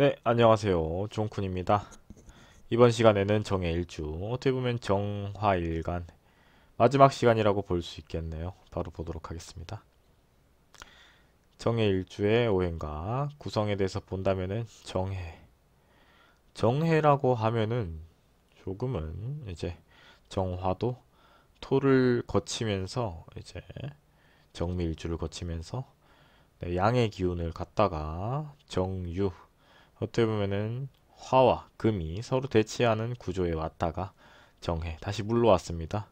네, 안녕하세요. 종쿤입니다. 이번 시간에는 정의 일주, 어떻게 보면 정화일간, 마지막 시간이라고 볼 수 있겠네요. 바로 보도록 하겠습니다. 정의 일주의 오행과 구성에 대해서 본다면은 정해. 정해라고 하면은 조금은 이제 정화도 토를 거치면서 이제 정밀주를 미 거치면서 네, 양의 기운을 갖다가 정유 어떻게 보면은 화와 금이 서로 대치하는 구조에 왔다가 정해 다시 물러왔습니다.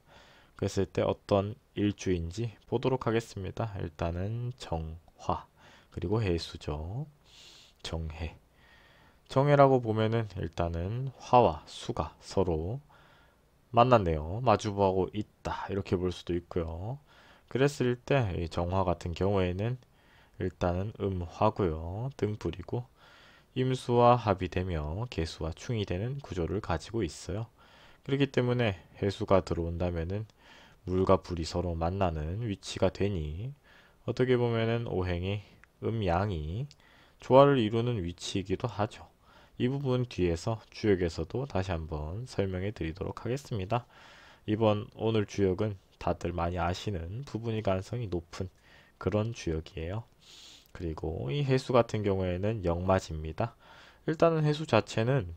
그랬을 때 어떤 일주인지 보도록 하겠습니다. 일단은 정화 그리고 해수죠. 정해 정해라고 보면은 일단은 화와 수가 서로 만났네요. 마주보고 있다 이렇게 볼 수도 있고요. 그랬을 때 정화 같은 경우에는 일단은 음화고요. 등불이고 임수와 합이 되며 개수와 충이 되는 구조를 가지고 있어요. 그렇기 때문에 해수가 들어온다면 물과 불이 서로 만나는 위치가 되니 어떻게 보면은 오행이 음양이 조화를 이루는 위치이기도 하죠. 이 부분 뒤에서 주역에서도 다시 한번 설명해 드리도록 하겠습니다. 이번 오늘 주역은 다들 많이 아시는 부분일 가능성이 높은 그런 주역이에요. 그리고 이 해수 같은 경우에는 역마지입니다 일단은 해수 자체는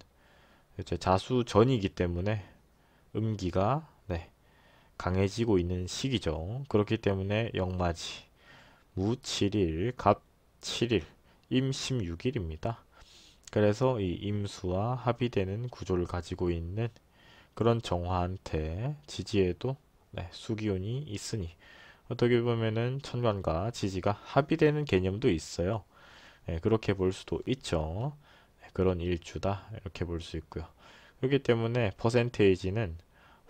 자수 전이기 때문에 음기가 네, 강해지고 있는 시기죠. 그렇기 때문에 역마지무 7일, 갑 7일, 임 16일입니다. 그래서 이 임수와 합의되는 구조를 가지고 있는 그런 정화한테 지지에도 네, 수기운이 있으니 어떻게 보면은 천간과 지지가 합의되는 개념도 있어요. 예, 그렇게 볼 수도 있죠. 예, 그런 일주다 이렇게 볼 수 있고요. 그렇기 때문에 퍼센테이지는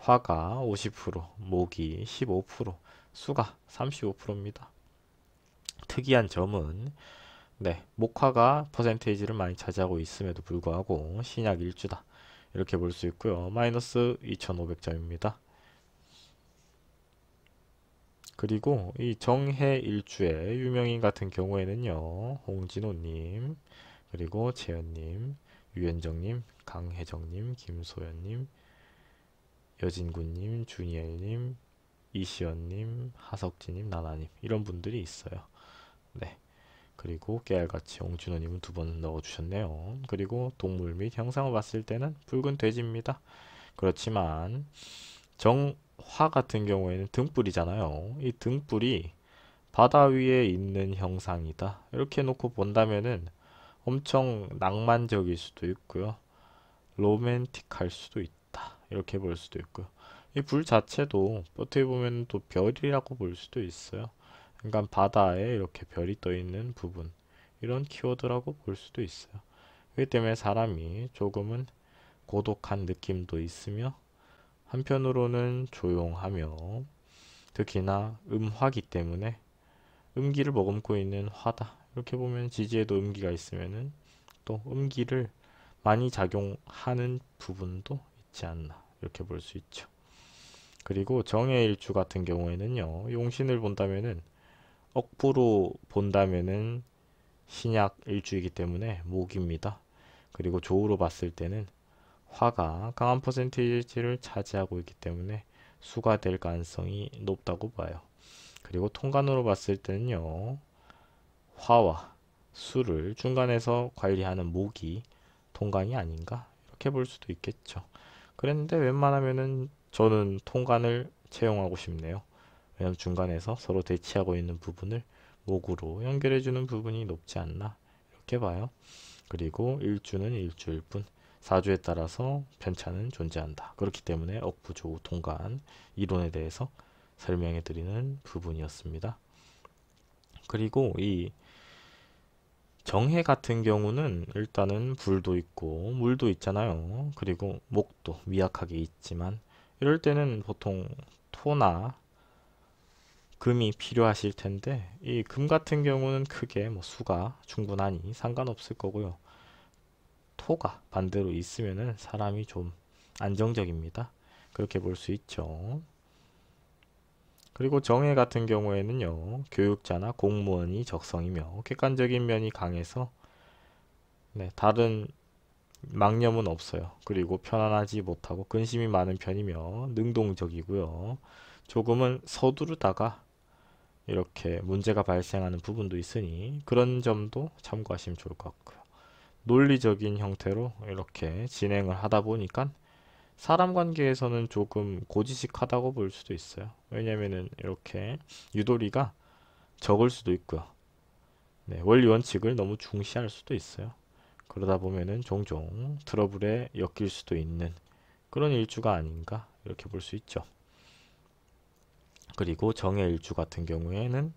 화가 50%, 목이 15%, 수가 35%입니다. 특이한 점은 네, 목화가 퍼센테이지를 많이 차지하고 있음에도 불구하고 신약 일주다 이렇게 볼 수 있고요. 마이너스 2500점입니다. 그리고 이 정해일주의 유명인 같은 경우에는요. 홍진호님, 그리고 재현님, 유현정님, 강혜정님, 김소연님, 여진구님, 주니엘님, 이시연님, 하석진님, 나나님 이런 분들이 있어요. 네. 그리고 깨알같이 홍준호님은두 번 넣어주셨네요. 그리고 동물 및 형상을 봤을 때는 붉은 돼지입니다. 그렇지만 정화 같은 경우에는 등불이잖아요. 이 등불이 바다 위에 있는 형상이다. 이렇게 놓고 본다면은 엄청 낭만적일 수도 있고요. 로맨틱할 수도 있다. 이렇게 볼 수도 있고요. 이 불 자체도 어떻게 보면 또 별이라고 볼 수도 있어요. 그러니까 바다에 이렇게 별이 떠 있는 부분. 이런 키워드라고 볼 수도 있어요. 그렇기 때문에 사람이 조금은 고독한 느낌도 있으며 한편으로는 조용하며 특히나 음화기 때문에 음기를 머금고 있는 화다. 이렇게 보면 지지에도 음기가 있으면은 또 음기를 많이 작용하는 부분도 있지 않나 이렇게 볼 수 있죠. 그리고 정의 일주 같은 경우에는요. 용신을 본다면은 억부로 본다면은 신약 일주이기 때문에 목입니다. 그리고 조우로 봤을 때는 화가 강한 퍼센티지를 차지하고 있기 때문에 수가 될 가능성이 높다고 봐요. 그리고 통관으로 봤을 때는요. 화와 수를 중간에서 관리하는 목이 통관이 아닌가 이렇게 볼 수도 있겠죠. 그랬는데 웬만하면은 저는 통관을 채용하고 싶네요. 왜냐면 중간에서 서로 대치하고 있는 부분을 목으로 연결해주는 부분이 높지 않나 이렇게 봐요. 그리고 일주는 일주일 뿐 사주에 따라서 편차는 존재한다. 그렇기 때문에 억부조우 동간 이론에 대해서 설명해 드리는 부분이었습니다. 그리고 이 정해 같은 경우는 일단은 불도 있고 물도 있잖아요. 그리고 목도 미약하게 있지만 이럴 때는 보통 토나 금이 필요하실 텐데 이 금 같은 경우는 크게 뭐 수가 충분하니 상관없을 거고요. 소가 반대로 있으면은 사람이 좀 안정적입니다. 그렇게 볼 수 있죠. 그리고 정해 같은 경우에는요. 교육자나 공무원이 적성이며 객관적인 면이 강해서 네, 다른 망념은 없어요. 그리고 편안하지 못하고 근심이 많은 편이며 능동적이고요. 조금은 서두르다가 이렇게 문제가 발생하는 부분도 있으니 그런 점도 참고하시면 좋을 것 같고요. 논리적인 형태로 이렇게 진행을 하다 보니까 사람 관계에서는 조금 고지식하다고 볼 수도 있어요. 왜냐면은 이렇게 유도리가 적을 수도 있고요. 네, 원리 원칙을 너무 중시할 수도 있어요. 그러다 보면은 종종 트러블에 엮일 수도 있는 그런 일주가 아닌가 이렇게 볼 수 있죠. 그리고 정의 일주 같은 경우에는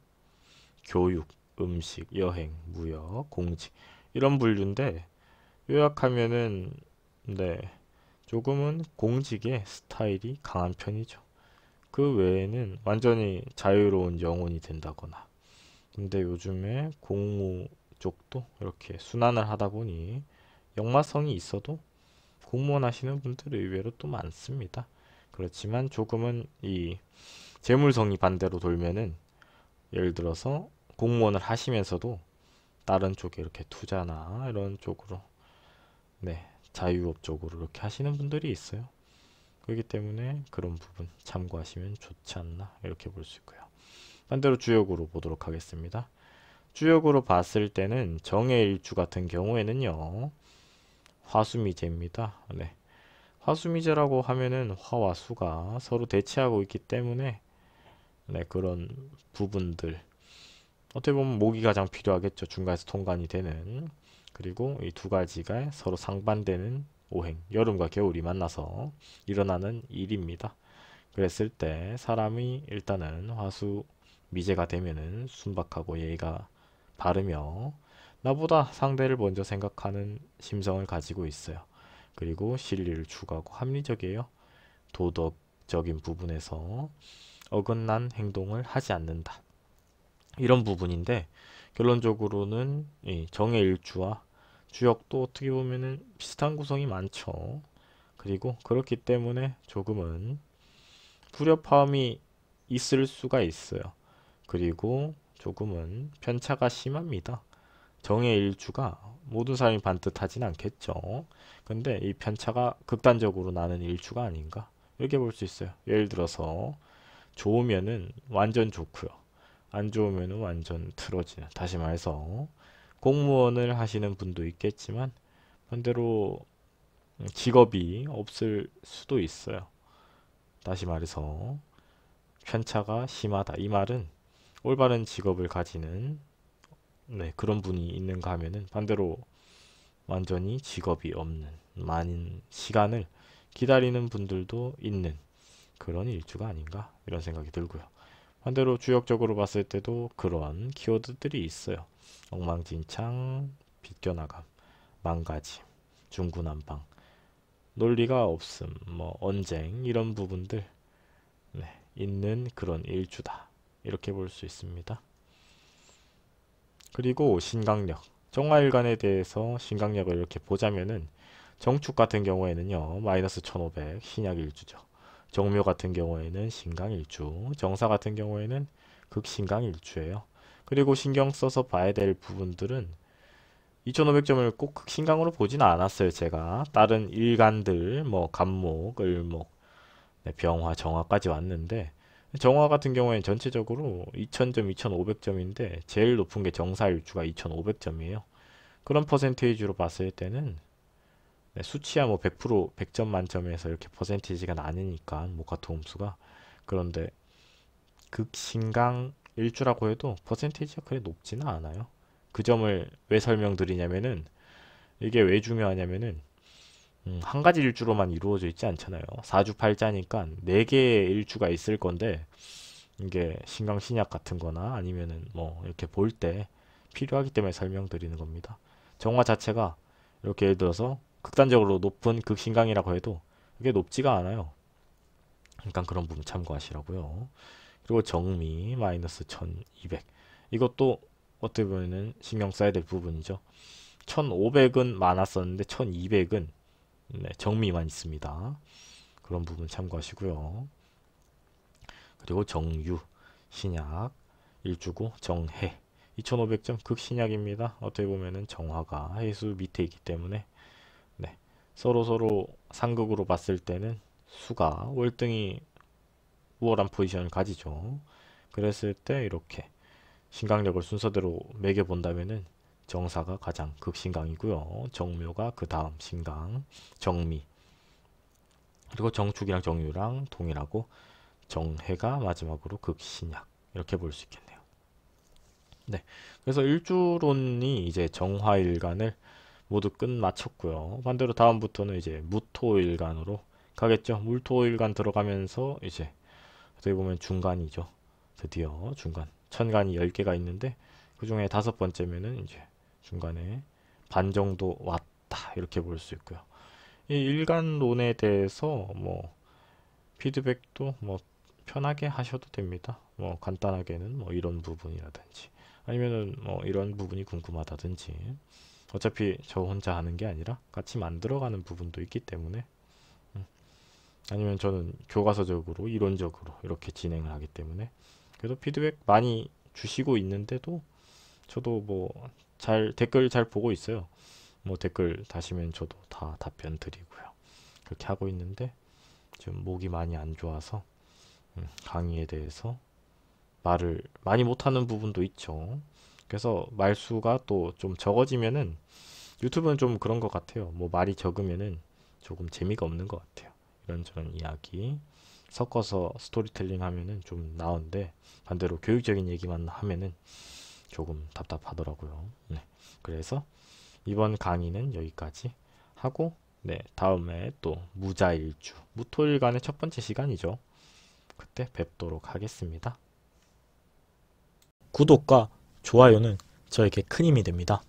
교육, 음식, 여행, 무역, 공직 이런 분류인데 요약하면은 네 조금은 공직의 스타일이 강한 편이죠. 그 외에는 완전히 자유로운 영혼이 된다거나 근데 요즘에 공무 쪽도 이렇게 순환을 하다 보니 역마성이 있어도 공무원 하시는 분들 의외로 또 많습니다. 그렇지만 조금은 이 재물성이 반대로 돌면은 예를 들어서 공무원을 하시면서도 다른 쪽에 이렇게 투자나 이런 쪽으로 네 자유업 쪽으로 이렇게 하시는 분들이 있어요 그렇기 때문에 그런 부분 참고하시면 좋지 않나 이렇게 볼 수 있고요 반대로 주역으로 보도록 하겠습니다 주역으로 봤을 때는 정의 일주 같은 경우에는요 화수미제입니다 네. 화수미제라고 하면은 화와 수가 서로 대치하고 있기 때문에 네, 그런 부분들 어떻게 보면 목이 가장 필요하겠죠. 중간에서 통관이 되는. 그리고 이 두 가지가 서로 상반되는 오행, 여름과 겨울이 만나서 일어나는 일입니다. 그랬을 때 사람이 일단은 화수 미제가 되면은 순박하고 예의가 바르며 나보다 상대를 먼저 생각하는 심성을 가지고 있어요. 그리고 실리를 추구하고 합리적이에요. 도덕적인 부분에서 어긋난 행동을 하지 않는다. 이런 부분인데 결론적으로는 정의 일주와 주역도 어떻게 보면 비슷한 구성이 많죠. 그리고 그렇기 때문에 조금은 불협화음이 있을 수가 있어요. 그리고 조금은 편차가 심합니다. 정의 일주가 모든 사람이 반듯하진 않겠죠. 근데 이 편차가 극단적으로 나는 일주가 아닌가 이렇게 볼 수 있어요. 예를 들어서 좋으면은 완전 좋고요. 안 좋으면 완전 틀어지는 다시 말해서 공무원을 하시는 분도 있겠지만 반대로 직업이 없을 수도 있어요. 다시 말해서 편차가 심하다. 이 말은 올바른 직업을 가지는 네, 그런 분이 있는가 하면은 반대로 완전히 직업이 없는 많은 시간을 기다리는 분들도 있는 그런 일주가 아닌가 이런 생각이 들고요. 반대로 주역적으로 봤을 때도 그러한 키워드들이 있어요. 엉망진창, 비껴나감, 망가지 중구난방, 논리가 없음, 뭐 언쟁 이런 부분들 네, 있는 그런 일주다. 이렇게 볼 수 있습니다. 그리고 신강력, 정화일관에 대해서 신강력을 이렇게 보자면은 정축 같은 경우에는요. 마이너스 1500 신약일주죠. 정묘 같은 경우에는 신강일주, 정사 같은 경우에는 극신강일주예요. 그리고 신경 써서 봐야 될 부분들은 2500점을 꼭 극신강으로 보진 않았어요. 제가 다른 일간들, 뭐 간목, 을목, 네, 병화, 정화까지 왔는데 정화 같은 경우에는 전체적으로 2000점, 2500점인데 제일 높은 게 정사일주가 2500점이에요. 그런 퍼센테이지로 봤을 때는 네, 수치야 뭐100% 100점 만점에서 이렇게 퍼센티지가 나뉘니까 뭐카토 홈수가 그런데 극신강 일주라고 해도 퍼센티지가 그래 높지는 않아요. 그 점을 왜 설명드리냐면은 이게 왜 중요하냐면은 음, 한 가지 일주로만 이루어져 있지 않잖아요. 4주 8자니까 4개의 일주가 있을 건데 이게 신강 신약 같은 거나 아니면은 뭐 이렇게 볼 때 필요하기 때문에 설명드리는 겁니다. 정화 자체가 이렇게 예를 들어서 극단적으로 높은 극신강이라고 해도 그게 높지가 않아요. 그러니까 그런 부분 참고하시라고요. 그리고 정미 마이너스 1200 이것도 어떻게 보면 신경 써야 될 부분이죠. 1500은 많았었는데 1200은 네, 정미만 있습니다. 그런 부분 참고하시고요. 그리고 정유 신약 일주고 정해 2500점 극신약입니다. 어떻게 보면 정화가 해수 밑에 있기 때문에 서로서로 상극으로 봤을 때는 수가 월등히 우월한 포지션을 가지죠. 그랬을 때 이렇게 신강력을 순서대로 매겨본다면은 정사가 가장 극신강이고요. 정묘가 그 다음 신강, 정미. 그리고 정축이랑 정유랑 동일하고 정해가 마지막으로 극신약. 이렇게 볼 수 있겠네요. 네. 그래서 일주론이 이제 정화일간을 모두 끝마쳤고요. 반대로 다음부터는 이제 무토일간으로 가겠죠. 물토일간 들어가면서 이제 어떻게 보면 중간이죠. 드디어 중간. 천간이 10개가 있는데 그 중에 다섯 번째면은 이제 중간에 반 정도 왔다. 이렇게 볼 수 있고요. 이 일간론에 대해서 뭐 피드백도 뭐 편하게 하셔도 됩니다. 뭐 간단하게는 뭐 이런 부분이라든지 아니면은 뭐 이런 부분이 궁금하다든지 어차피 저 혼자 하는 게 아니라 같이 만들어가는 부분도 있기 때문에 음, 아니면 저는 교과서적으로 이론적으로 이렇게 진행을 하기 때문에 그래도 피드백 많이 주시고 있는데도 저도 뭐 잘 댓글 잘 보고 있어요 뭐 댓글 다시면 저도 다 답변 드리고요 그렇게 하고 있는데 지금 목이 많이 안 좋아서 음, 강의에 대해서 말을 많이 못하는 부분도 있죠 그래서 말수가 또 좀 적어지면은 유튜브는 좀 그런 것 같아요. 뭐 말이 적으면은 조금 재미가 없는 것 같아요. 이런저런 이야기 섞어서 스토리텔링 하면은 좀 나은데 반대로 교육적인 얘기만 하면은 조금 답답하더라고요. 네. 그래서 이번 강의는 여기까지 하고 네 다음에 또 무자일주 무토일간의 첫 번째 시간이죠. 그때 뵙도록 하겠습니다. 구독과 좋아요는 저에게 큰 힘이 됩니다.